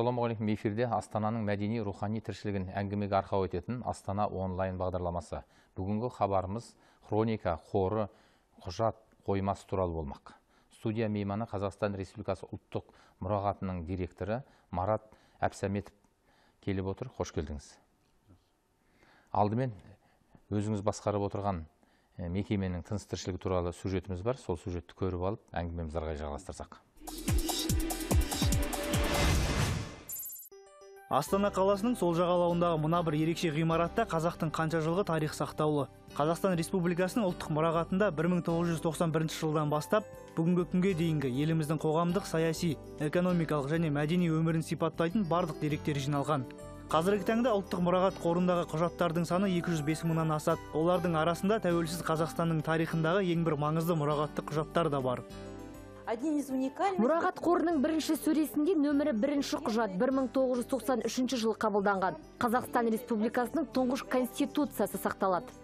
ассалаумағалейкум эфирде астананың мәдени рухани тіршілігін әңгімеге арқау ететін астана онлайн бағдарламасы бүгінгі хабарымыз хроника қоры құжат қоймасы туралы болмақ студия мейманы қазақстан республикасы ұлттық мұрағатының директоры марат әбсәметов келіп отыр қош келдіңіз алдымен өзіңіз басқарып отырған мекеменің тыныс тіршілігі туралы сюжетіміз бар сол сюжетті көріп алып әңгімемізді ары қарай жалғастырсақ астана қаласының сол жағалауындағы мына бір ерекше ғимаратта қазақтың қанша жылғы тарихы сақтаулы қазақстан республикасының ұлттық мұрағатында 1991 жылдан бастап бүгінгі күнге дейінгі еліміздің қоғамдық саяси экономикалық және мәдени өмірін сипаттайтын барлық деректер жиналған қазіргі таңда ұлттық мұрағат қорындағы құжаттардың саны 205 мыңнан асады олардың арасында тәуелсіз қазақстанның тарихындағы ең бір маңызды мұрағаттық құжаттар да бар Мұрағат қорының бірінші сөресінде нөмірі бірінші құжат 1993 жылы қабылданған. Қазақстан Республикасының тұңғыш конституциясы сақталады.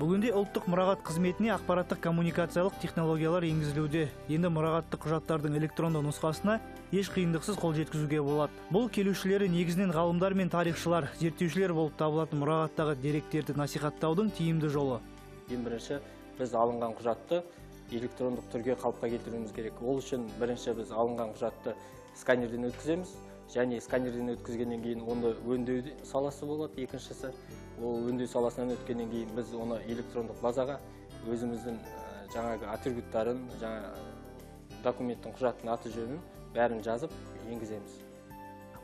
Бүгінде ұлттық мұрағат қызметіне ақпараттық коммуникациялық технологиялар енгізілуде. Енді мұрағаттық құжаттардың электронды нұсқасына еш қиындықсыз қол жеткізуге болады. Бұл келушілері негізінен ғалымдар мен тарихшылар, зерттеушілер болып табылатын мұрағаттағы деректерді насихаттаудың тиімді жолы. Ең бірінші біз алынған құжатты электрондық түрге қалыпқа келтіруіміз керек ол үшін бірінші біз алынған құжатты сканерден өткіземіз және сканерден өткізгеннен кейін оны өңдеу саласы болады екіншісі ол өңдеу саласынан өткеннен кейін біз оны электрондық базаға өзіміздің э, жаңағы атрибуттарын жаңа э, документтің құжаттың аты жөнін бәрін жазып енгіземіз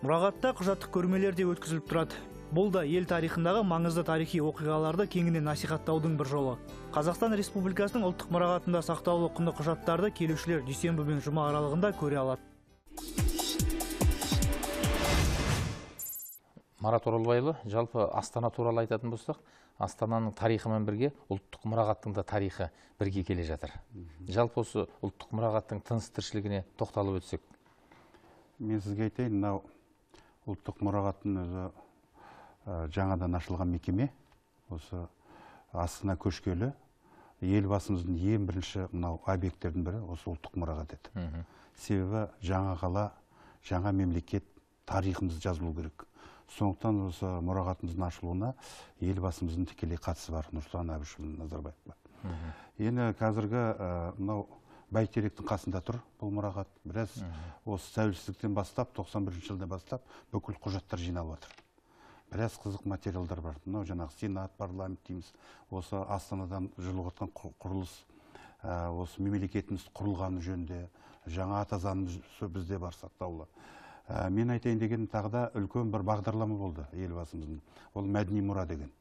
мұрағатта құжаттық көрмелер де өткізіліп тұрады бұл да ел тарихындағы маңызды тарихи оқиғаларды кеңінен насихаттаудың бір жолы қазақстан республикасының ұлттық мұрағатында сақтаулы құнды құжаттарды келушілер дүйсенбі мен жұма аралығында көре алады марат оралбайұлы жалпы астана туралы айтатын болсақ астананың тарихымен бірге ұлттық мұрағаттың да тарихы бірге келе жатыр жалпы осы ұлттық мұрағаттың тыныс тіршілігіне тоқталып өтсек мен сізге айтайын ұлттық мұрағаттың Ә, жаңадан ашылған мекеме осы астана көшкелі елбасымыздың ең бірінші мынау объекттердің бірі осы ұлттық мұрағат еді себебі жаңа қала жаңа мемлекет тарихымыз жазылу керек сондықтан осы мұрағатымыздың ашылуына елбасымыздың тікелей қатысы бар нұрсұлтан әбішұлы назарбаевқа енді қазіргі ә, мынау бәйтеректің қасында тұр бұл мұрағат біраз осы тәуелсіздіктен бастап 91 жылдан бастап бүкіл құжаттар жиналып жатыр біраз қызық материалдар бар мынау жаңағы сенат парламент дейміз осы астанадан жүріп жатқан құрылыс осы мемлекетіміз құрылғаны жөнінде жаңа ата заңы бізде бар сақтаулы ә, мен айтайын дегенім тағы да үлкен бір бағдарлама болды елбасымыздың ол мәдени мұра деген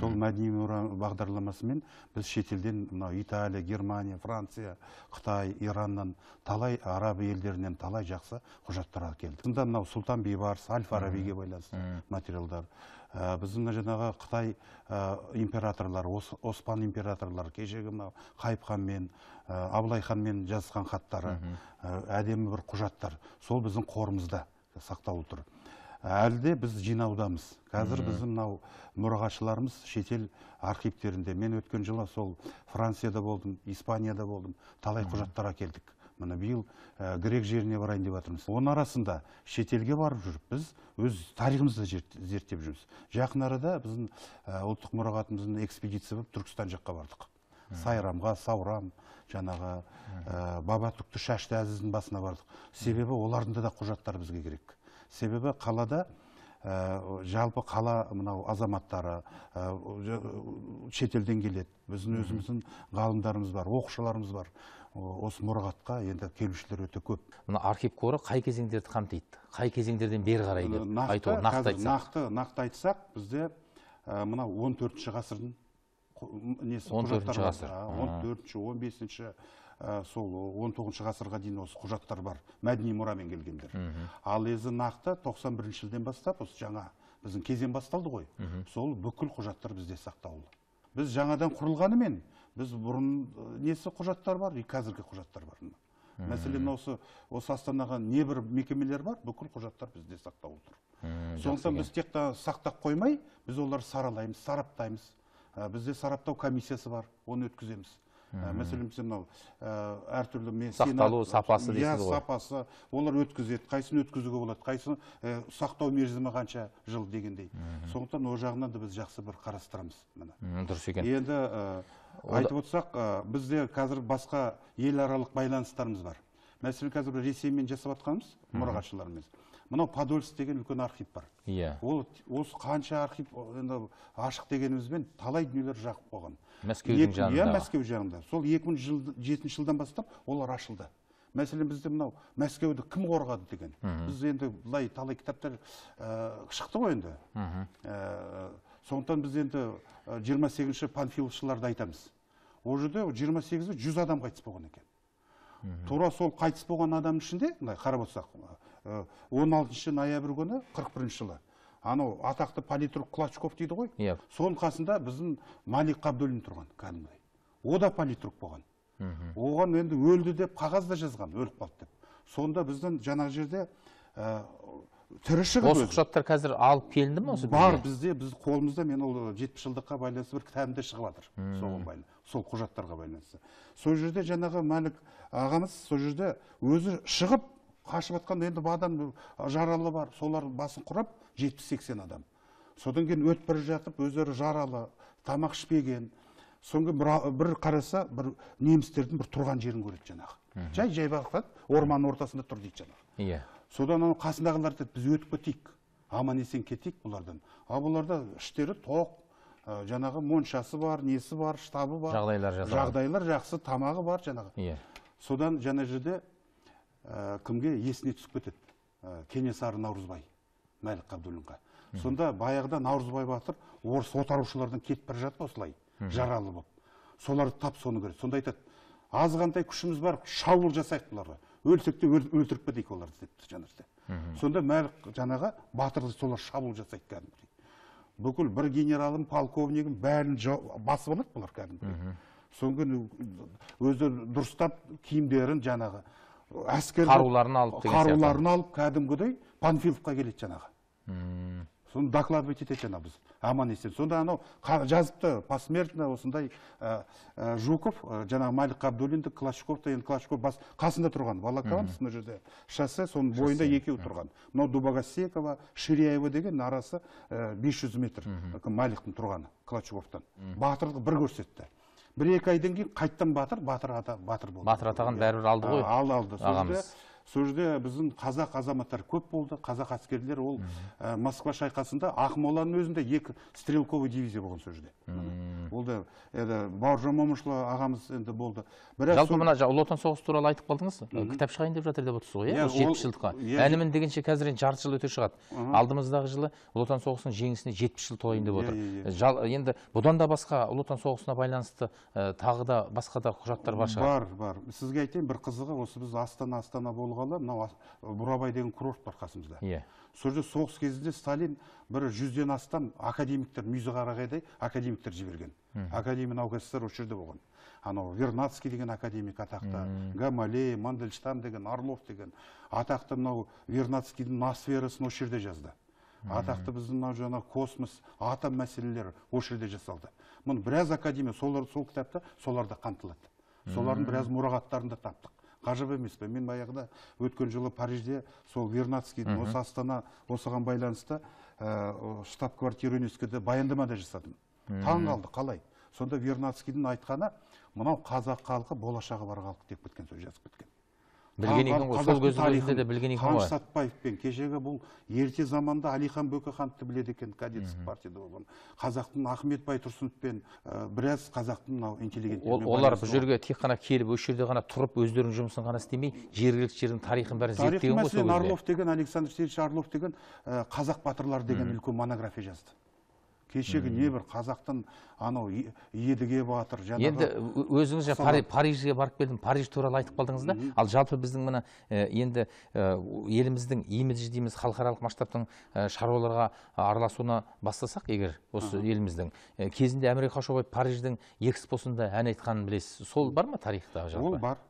сол мәдени мұра бағдарламасымен біз шетелден мынау италия германия франция қытай ираннан талай араб елдерінен талай жақсы құжаттар әкелдік сонда мынау сұлтан бейбарыс әл фарабиге байланысты материалдар ә, біздің мына жаңағы қытай ә, императорлары ос, оспан императорлары кешегі мынау қайып ханмен ә, абылай ханмен жазысқан хаттары ә, әдемі бір құжаттар сол біздің қорымызда сақтаулы тұр әлде біз жинаудамыз қазір біздің мынау мұрағатшыларымыз шетел архивтерінде мен өткен жылы сол францияда болдым испанияда болдым талай құжаттар әкелдік міне биыл ә, грек жеріне барайын деп жатырмыз оның арасында шетелге барып жүріп біз өз тарихымызды зерттеп жүрміз жақын арада біздің ә, ұлттық мұрағатымыздың экспедиция болып түркістан жаққа бардық сайрамға саурам жаңағы ә, баба түкті шашты әзіздің басына бардық себебі олардың да құжаттары бізге керек себебі қалада жалпы қала мынау азаматтары шетелден келеді біздің өзіміздің ғалымдарымыз бар оқушыларымыз бар осы мұрағатқа енді келушілер өте көп мына архив қоры қай кезеңдерді қамтиды қай кезеңдерден бері қарай келеді нақты, нақты, нақты, нақты айтсақ бізде мынау 14 төртінші ғасырдың несі он төртінші ғасыр он төртінші он бесінші Ә, сол 19 ғасырға дейін осы құжаттар бар мәдени мұрамен келгендер ал езі нақты 91 жылдан бастап осы жаңа біздің кезең басталды ғой сол бүкіл құжаттар бізде сақтаулы біз жаңадан құрылғанымен біз бұрын несі құжаттар бар и қазіргі құжаттар бар мәселен осы осы астанаға небір мекемелер бар бүкіл құжаттар бізде сақтаулы тұр сондықтан біз тек та сақтап қоймай біз оларды саралаймыз сараптаймыз ә, бізде сараптау комиссиясы бар оны өткіземіз Э, мәселен бізде мынау э, әртүрлі сақталу сапасы иә, дейсіз ғой сапасы олар өткізеді қайсысын өткізуге болады қайсысын э, сақтау мерзімі қанша жыл дегендей сондықтан ол жағынан да біз жақсы бір қарастырамыз міне дұрыс екен енді айтып отырсақ бізде қазір басқа ел аралық байланыстарымыз бар мәселен қазір ресеймен жасап жатқанымыз мұрағатшылармен мынау подольск деген үлкен архив бар иә ол осы қанша архив енді ашық дегенімізбен талай дүниелер жағып қойған мәскеудің иә, жанында иә мәскеу жағында сол екі мың жыл жетінші жылдан бастап олар ашылды мәселен бізде мынау мәскеуді кім қорғады деген біз енді былай талай кітаптар ә, шықты ғой енді ә, сондықтан біз енді 28 э, сегізінші панфиловшыларды айтамыз ол жерде жиырма сегізде жүз адам қайтыс болған екен тура сол қайтыс болған адамның ішінде былай қарап отырсақ Э, он алтыншы ноябрь күні қырық бірінші жылы анау атақты политрук клачков дейді ғой иә соның қасында біздің малик қабдуллин тұрған кәдімгідей о да политрук болған оған енді өлді деп да жазған өліп қалды деп сонда біздің жаңағы жерде ә, тірі шығып осы құжаттар қазір алып келінді ма осы бар бізде біз қолымызда мен ол жетпіс жылдыққа байланысты бір кітабымда да шығып жатыр соған сол құжаттарға байланысты сол жерде жаңағы мәлік ағамыз сол жерде өзі шығып қашып жатқанда енді адам жаралы бар солар басын құрап жетпіс сексен адам содан кейін өтіп бара жатып өздері жаралы тамақ ішпеген соңғы бір, бір қараса бір немістердің бір тұрған жерін көреді жаңағы жай жайбарақат орманның ортасында тұр дейді жаңағы иә содан анау қасындағылар айтады біз өтіп кетейік аман есен кетейік бұлардан ал бұларда іштері тоқ жаңағы моншасы бар несі бар штабы бар жағдайлар жағдайлар жақсы тамағы бар жаңағы иә содан жаңа жерде ә, кімге есіне түсіп кетеді ә, кенесары наурызбай мәлік ғабдуллинға сонда баяғыда наурызбай батыр орыс отарушылардан кетіп бара жатты осылай жаралы болып соларды тап соны көреді сонда айтады азғантай күшіміз бар шабуыл жасайық бұларға өлсек те өлтіріп кетейік оларды депті сонда мәлік жаңағы батырды солар шабуыл жасайды кәдімгідей бүкіл бір генералын полковнигін бәрін басып алады бұлар кәдімгідей содан кейін өздері дұрыстап киімдерін жаңағы әскер қаруларын алып қаруларын алып кәдімгідей панфиловқа келеді жаңағы соны докладывать етеді жаңағы біз аман есен сонда анау жазыпты посмертно осындай ә, ә, жуков ә, жаңағы мәлік ғабдуллинді клашковты енді клашков бас қасында тұрған волоколамск мына жерде шоссе соның бойында екеуі тұрған мынау дубогасекова ширяева деген арасы ә, бес жүз метр мәліктің тұрғаны клачковтан батырлық бір көрсетті бір екі айдан кейін қайттан батыр батыр ата батыр болды батыр атаған бәрібір алды ғой алды алды сол жерде біздің қазақ азаматтар көп болды қазақ әскерлер ол ә, москва шайқасында ақмоланың өзінде екі стрелковый дивизия болған сол жерде ол да енді бауыржан момышұлы ағамыз енді болды бірақ жалпы мына ұлы отан соғысы туралы айтып қалдыңыз кітап шығайын деп жатыр деп отырсыз ғой иә, иә жетпіс жылдыққа иә. әнімін дегенше қазір енді жарты жыл өте шығады алдымыздағы жылы ұлы отан соғысының жеңісіне жетпіс жыл толайын деп иә, отыр енді бұдан да басқа ұлы отан соғысына байланысты тағы да басқа да құжаттар бар шығар бар бар сізге айтайын бір қызығы осы біз астана астана болып болғалы мынау бурабай деген курорт бар қасымызда иә сол жерде соғыс кезінде сталин бір жүзден астам академиктер мүйізі қарағайдай академиктер жіберген академия наук ссср осы жерде болған анау вернадский деген академик атақты гамалей мандельштам деген орлов деген атақты мынау вернадскийдің насферасын осы жерде жазды атақты біздің мынау жаңағы космос атом мәселелері осы жерде жасалды мұны біраз академия солар сол кітапта соларда қамтылады солардың біраз мұрағаттарын да таптық ғажап емес пе мен баяғыда өткен жылы парижде сол вернадскийдің осы астана осыған байланысты ә, э, штаб квартира юнескода баяндама да жасадым таң қалды қалай сонда вернадскийдің айтқаны мынау қазақ халқы болашағы бар халық деп кеткен сөз жазып кеткен білген екен ғой сол білген екен ғой қаныш сәтбаевпен кешегі бұл ерте заманда әлихан бөкейхановты біледі екен кадетский партияда болған қазақтың ахмет байтұрсыновпен э, біраз қазақтың мынау интеллигенттерімен олар бұл жерге тек қана келіп осы жерде ғана тұрып өздерінің жұмысын ғана істемей жергілікті жердің тарихын бәрін зерттеген ғой сол орлов деген александр сергеевич орлов деген э, қазақ батырлары деген үлкен монография жазды кешегі небір қазақтың анау едіге батыр жаңағы енді өзіңіз парижге барып келдім париж туралы айтып қалдыңыз да ал жалпы біздің мына енді еліміздің имиджі дейміз халықаралық масштабтың шаруаларға араласуына бастасақ егер осы еліміздің кезінде әміре қашаубаев париждің экспосында ән айтқанын білесіз сол бар ма тарихта жалпы ол бар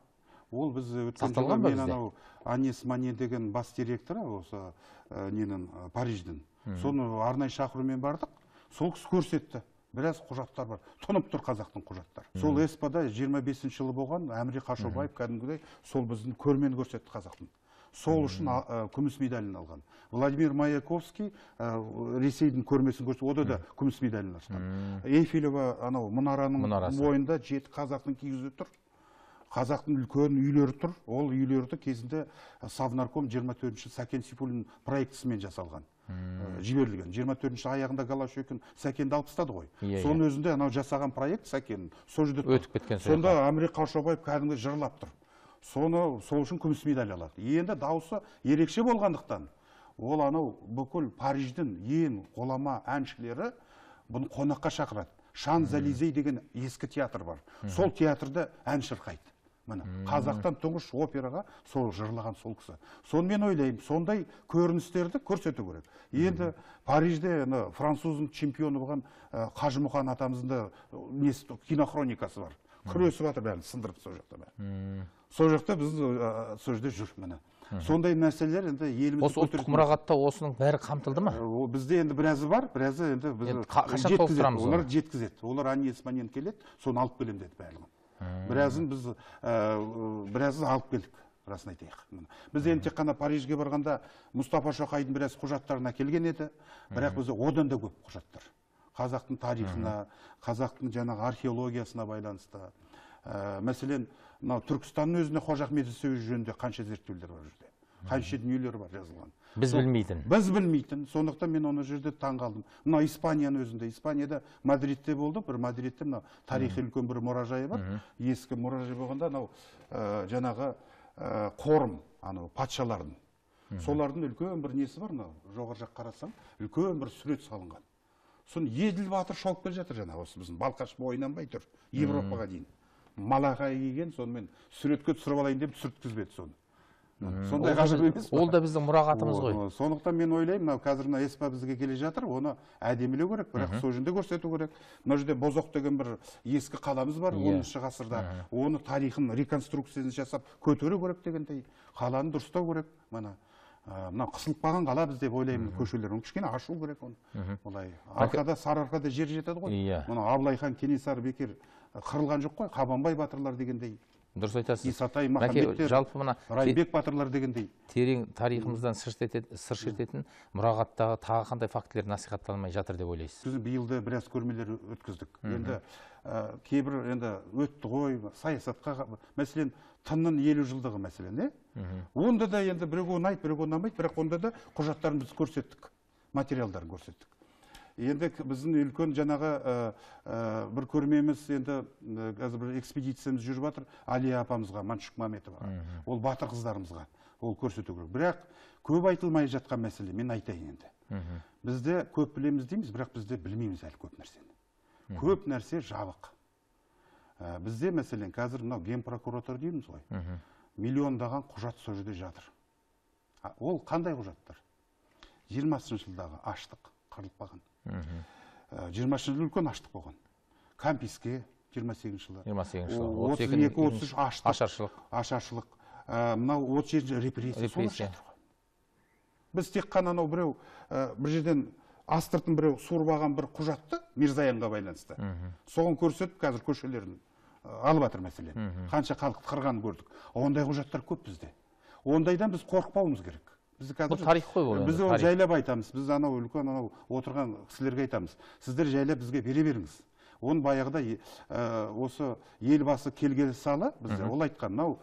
ол біз өткен анау анис мане деген бас директоры осы ненің париждің соны арнайы шақырумен бардық сол кісі көрсетті біраз құжаттар бар тұнып тұр қазақтың құжаттары сол эспода 25 жылы болған әміре қашаубаев кәдімгідей сол біздің көрмені көрсетті қазақтың сол үшін күміс медалін алған владимир маяковский ресейдің көрмесін көрсе ода да күміс медалін ашқан эйфелева анау мұнараның бойында жеті қазақтың киізі тұр қазақтың үлкен үйлері тұр ол үйлерді кезінде совнарком 24-ші сәкен сейфуллин проектісімен жасалған Э, жіберілген жиырма төртінші аяғында голощекин сәкенді алып тастады ғой Соны иә, соның иә. өзінде анау жасаған проект сәкен сол жерде өтіп кеткен сонда әміре қашаубаев кәдімгі жырлап тұр соны сол үшін күміс медаль алады енді дауысы ерекше болғандықтан ол анау бүкіл париждің ең қолама әншілері бұны қонаққа шақырады шан зализей деген ескі театр бар сол театрда ән шырқайды міне қазақтан тұңғыш операға сол жырлаған сол кісі соны мен ойлаймын сондай көріністерді көрсету керек енді парижде ана француздың чемпионы болған қажымұқан атамыздың да несі кинохроникасы бар күресіп жатыр бәрін сындырып сол жақта бәрі сол жақта біз сол жерде жүр міне сондай нәрселер енді еліміз осы ұлттық мұрағатта осының бәрі қамтылды ма бізде енді біразы бар біразы енді біз қашан толықтырамыз олар жеткізеді олар ани келеді соны алып келемін деді барлығын біразын біз ә, біразын алып келдік расын айтайық біз енді тек қана парижге барғанда мұстафа шоқайдың біраз құжаттарын әкелген еді бірақ бізде одан да көп құжаттар қазақтың тарихына қазақтың жаңағы археологиясына байланысты ә, мәселен мынау түркістанның өзінде қожа ахмет жөнінде қанша зерттеулер бар жерде қанша дүниелер бар жазылған біз білмейтін біз білмейтін сондықтан мен оны жерде таң қалдым мына испанияның өзінде испанияда мадридте болды бір мадридте мына тарихи үлкен бір мұражайы бар ескі мұражай болғанда анау э, жаңағы э, қорым анау патшалардың солардың үлкен бір несі бар мынау жоғары жақ қарасаң үлкен бір сурет салынған соны еділ батыр шауып келе жатыр жаңағы осы біздің балқаш бойынан тұр европаға дейін малақай киген сонымен суретке түсіріп алайын деп түсірткізбеді соны сондай ғажап емес ол да біздің мұрағатымыз ғой сондықтан мен ойлаймын мынау қазір мына еспа бізге келе жатыр оны әдемілеу керек бірақ сол жерде көрсету керек мына жерде бозоқ деген бір ескі қаламыз бар иә. оныншы ғасырда оны тарихын реконструкциясын жасап көтеру керек дегендей қаланы дұрыстау керек мына мынау қысылып қалған қала біз деп ойлаймын көшелер кішкене ашу керек оны былай арқада сарыарқада жер жетеді ғой иә мына абылай хан кенесары бекер қырылған жоқ қой қабанбай батырлар дегендей дұрыс айтасыз исатай махамбеттер жалпы мына райымбек батырлар дегендей терең тарихымыздан сыр шертетін мұрағаттағы тағы қандай фактілер насихатталмай жатыр деп ойлайсыз біз биылда біраз көрмелер өткіздік енді кейбір енді өтті ғой саясатқа мәселен тынның елу жылдығы мәселен иә онда да енді біреуге ұнайды біреуге ұнамайды бірақ онда да құжаттарын біз көрсеттік материалдарын көрсеттік енді біздің үлкен жаңағы э, э, бір көрмеміз енді э, қазір бір экспедициямыз жүріп жатыр әлия апамызға маншук маметоваға ол батыр қыздарымызға ол көрсету керек бірақ көп айтылмай жатқан мәселе мен айтайын енді бізде көп білеміз дейміз бірақ бізде білмейміз әлі көп нәрсені көп нәрсе жабық бізде мәселен қазір мынау генпрокуратура дейміз ғой миллиондаған құжат сол жерде жатыр ол қандай құжаттар жиырмасыншы жылдағы аштық қырылып қалған э, жиырмасыншы жылы үлкен аштық болған камписке жиырма сегізінші жылы жиырма сегізінші жылы отыз екі отыз үш аштық ашаршылық ашаршылық э, мынау отыз жетінші репрессия репрессия біз тек қана анау біреу э, бір жерден астыртын біреу суырып алған бір құжатты мирзаянға байланысты соған көрсетіп қазір көшелерін алып жатыр мәселен қанша халықты қырғанын көрдік ондай құжаттар көп бізде ондайдан біз қорықпауымыз керек бұл тарих қой бұл біз оны жайлап айтамыз біз анау үлкен анау отырған кісілерге айтамыз сіздер жайлап бізге бере беріңіз оны баяғыда осы елбасы келгелі сала бізде ол айтқан мынау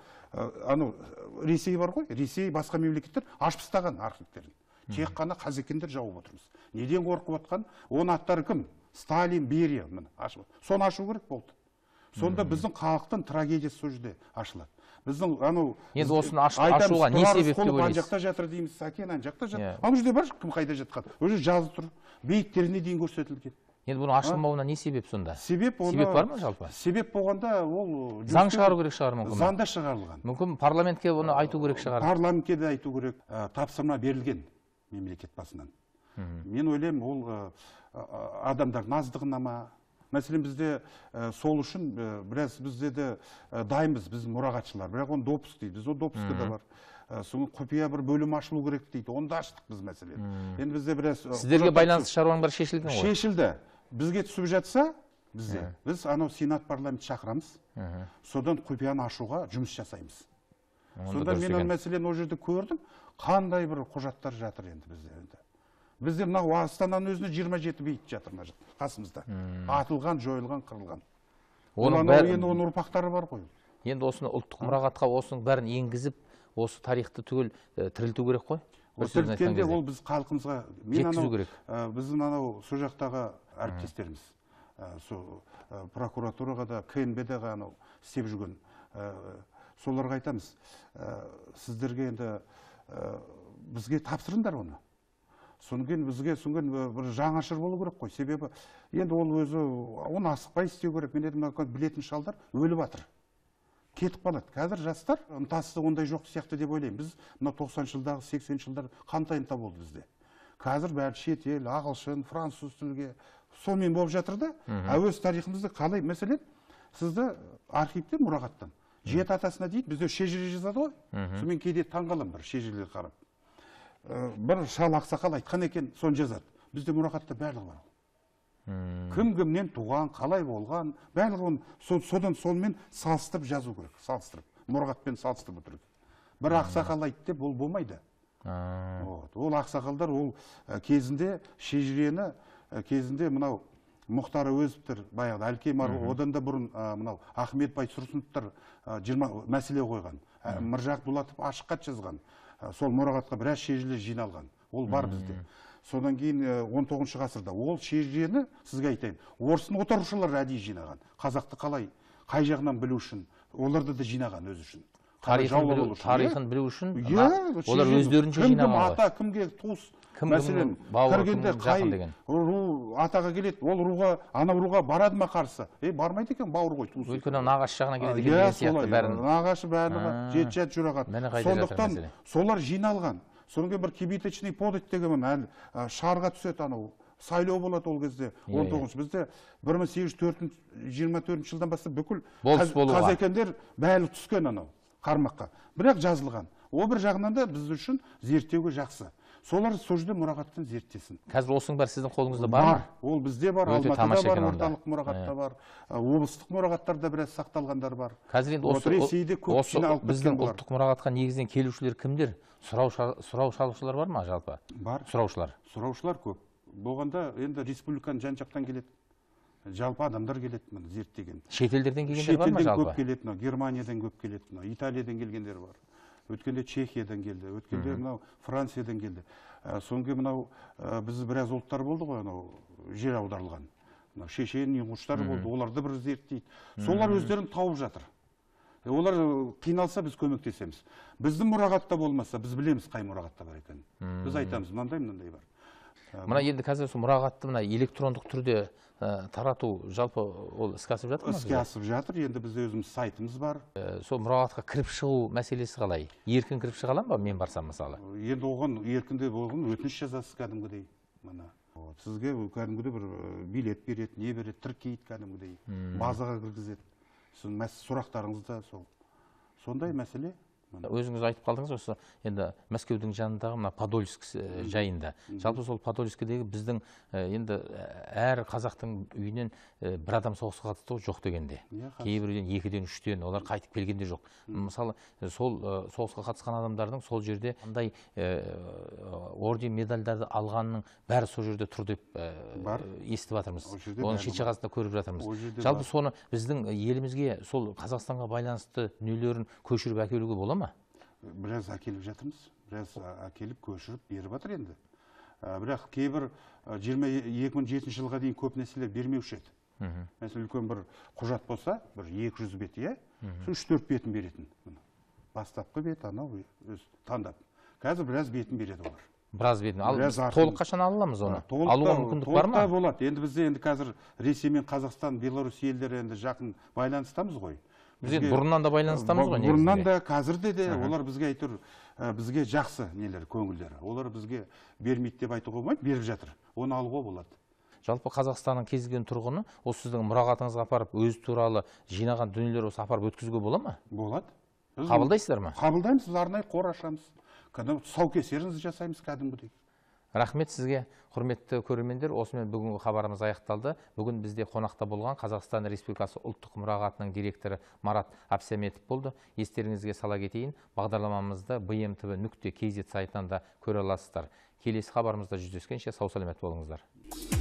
анау э, ресей бар ғой ресей басқа мемлекеттер ашып тастаған архивтерін тек қана қазекендер жауып отырмыз неден қорқып отқан оның аттары кім сталин берия міне соны ашу керек болды сонда біздің халықтың трагедиясы сол жерде ашылады біздің анау енді осыны ашуға не себеп деп ана жақта жатыр дейміз сәкен ана жақта жатыр иә. ал ана жерде бар кім қайда жатқан жерде жазып тұр бейіттеріне дейін көрсетілген енді бұның ашылмауына не себеп сонда себеп оны, себеп бар ма жалпы себеп болғанда ол заң шығару керек шығар мүмкін заңда шығарылған мүмкін парламентке оны айту керек шығар парламентке де айту керек тапсырма берілген мемлекет басынан мен ойлаймын ол ә, адамдардың аздығына ма мәселен бізде ә, сол үшін ә, біраз бізде де ә, дайынбыз біз мұрағатшылар бірақ оны допуск дейді біз ол да бар ә, соны құпия бір бөлім ашылу керек дейді оны да аштық біз мәселен енді бізде біраз сіздерге байланысты шаруаның бәрі шешілді ғой шешілді бізге түсіп жатса бізде біз анау сенат парламент шақырамыз содан құпияны ашуға жұмыс жасаймыз сонда мен ол мәселені ол жерде көрдім қандай бір құжаттар жатыр енді бізде енді бізде мынау астананың өзінде жиырма жеті бейіт жатыр мына жақта қасымызда атылған жойылған қырылған оның енді оның ұрпақтары бар ғой енді осыны ұлттық мұрағатқа осының бәрін енгізіп осы тарихты түгел э, тірілту керек қой тірілткенде ол біз халқымызға жеткізу керек э, біздің анау сол жақтағы әріптестеріміз э, сол прокуратураға да кнб дағы анау істеп жүрген соларға айтамыз сіздерге енді бізге тапсырыңдар оны содан бізге содан э, бір жаңашыр болу керек қой себебі енді ол өзі оны асықпай істеу керек мен білетін шалдар өліп жатыр кетіп қалады қазір жастар ынтасы ондай жоқ сияқты деп ойлаймын біз мына тоқсаныншы жылдағы сексенінші жылдар қандай ынта болды бізде қазір бәрі шетел ағылшын француз тілге сонымен болып жатыр да а өз тарихымызды қалай мәселен сізді архивтен мұрағаттан жеті атасына дейді бізде шежіре жазады ғой сонымен кейде таңғаламын бір шежіреге қарап Э, бір шал ақсақал айтқан екен соны жазады бізде мұрағатта барлығы бар кім кімнен туған қалай болған барлығы оны содан сонымен салыстырып жазу керек салыстырып мұрағатпен салыстырып отыру бір ақсақал айтты деп ол болмайды вот. ол ақсақалдар ол э, кезінде шежірені э, кезінде мынау мұхтар әуезовтер баяғыда әлкей мар одан да бұрын мынау ахмет байтұрсыновтар жиырма мәселе қойған ә, мыржақ дулатов ашық хат жазған Ә, сол мұрағатқа біраз шежірелер жиналған ол бар бізде содан кейін 19 ә, ғасырда ол шежірені сізге айтайын орыстың отарушылары әдейі жинаған қазақты қалай қай жағынан білу үшін оларды да жинаған өзі үшін тарихын иә? білу үшін иә, олар өздерінше жинаған кімге кімге туыс мәселен кіргенде қай ру атаға келеді ол руға анау руға барады ма қарсы е бармайды екен бауыр ғой туыс өйткені нағашы жағынан келеді екен иә солай бәрін нағашы барлығы жеті жеті жұрағат сондықтан солар жиналған содан кейін бір кибиточный подать деген әлі шарға түседі анау сайлау болады ол кезде он тоғызыншы бізде бір мың сегіз жүз жиырма төртінші жылдан бастап бүкіл қазекендер бәрі түскен анау қармаққа бірақ жазылған ол бір жағынан да біз үшін зерттеуге жақсы солар сол жерде мұрағаттан зерттесін қазір осының бәрі сіздің қолыңызда бар бар ол бізде бар алматыда бар орталық мұрағатта бар облыстық мұрағаттарда біраз сақталғандар бар қазір енді осы біздің ұлттық мұрағатқа негізінен келушілер кімдер сұрау шалушылар бар ма жалпы бар сұраушылар сұраушылар көп болғанда енді республиканың жан жақтан келеді жалпы адамдар келеді мұны зерттеген шетелдерден келгендер бар ма жалпы шетелден көп келеді мынау германиядан көп келеді мынау италиядан келгендер бар өткенде чехиядан келді өткенде мынау франциядан келді ә, мынау ә, біз біраз ұлттар болды ғой анау жер аударылған мынау шешен ингуштар болды оларды бір зерттейді солар өздерін тауып жатыр олар ә, қиналса біз көмектесеміз біздің мұрағатта болмаса біз білеміз қай мұрағатта бар екенін біз айтамыз мынандай мынандай бар мына енді қазір сол мұрағатты мына электрондық түрде ә, тарату жалпы ол іске асып жатыр ма іске асып жатыр енді бізде өзіміз сайтымыз бар ә, сол мұрағатқа кіріп шығу мәселесі қалай еркін кіріп шыға аламын ба мен барсам мысалы енді оған еркінде оған өтініш жазасыз кәдімгідей мына сізге кәдімгідей бір э, билет береді не береді тіркейді кәдімгідей базаға кіргізеді сіздің да сол сондай мәселе өзіңіз айтып қалдыңыз осы енді мәскеудің жанындағы мына подольск э, жайында жалпы сол подольскідегі біздің э, енді э, әр қазақтың үйінен бір адам соғысқа қатысты жоқ дегенде иә, кейбіреуден екіден үштен олар қайтып келген де жоқ мысалы сол соғысқа қатысқан адамдардың сол жерде қандай орден медальдарды алғанның бәрі сол жерде тұр деп бар естіп жатырмыз оны шет жағасында көріп жатырмыз жалпы соны біздің елімізге сол қазақстанға байланысты дүниелерін көшіріп әкелуге бола біраз әкеліп жатырмыз біраз әкеліп көшіріп беріп жатыр енді бірақ кейбір жиырма екі мың жетінші жылға дейін көп нәрселер бермеуші еді мәселен үлкен бір құжат болса бір жүз бет иә сол үш төрт бетін беретін бастапқы бет анау өз таңдап қазір біраз бетін береді олар біраз бетін ал біз толық қашан ала аламыз оны алуға мүмкіндік бар ма болады енді бізде енді қазір ресей мен қазақстан беларусь елдері енді жақын байланыстамыз ғой біз енді бұрыннан да байланыстамыз ғой бұрыннан да қазірде де олар бізге әйтеуір «Ә, бізге жақсы нелер көңілдері олар бізге бермейді деп айтуға болмайды беріп жатыр оны алуға болады жалпы қазақстанның кез келген тұрғыны осы сіздің мұрағатыңызға апарып өзі туралы жинаған дүниелер осы апарып өткізуге бола ма болады қабылдайсыздар ма қабылдаймыз біз арнайы қор ашамыз тұсаукесерін жасаймыз кәдімгідей рахмет сізге құрметті көрермендер осымен бүгінгі хабарымыз аяқталды бүгін бізде қонақта болған қазақстан республикасы ұлттық мұрағатының директоры марат әбсәметов болды естеріңізге сала кетейін бағдарламамызды бмтв нүкте кз сайтынан да көре аласыздар келесі хабарымызда жүздескенше сау саламат болыңыздар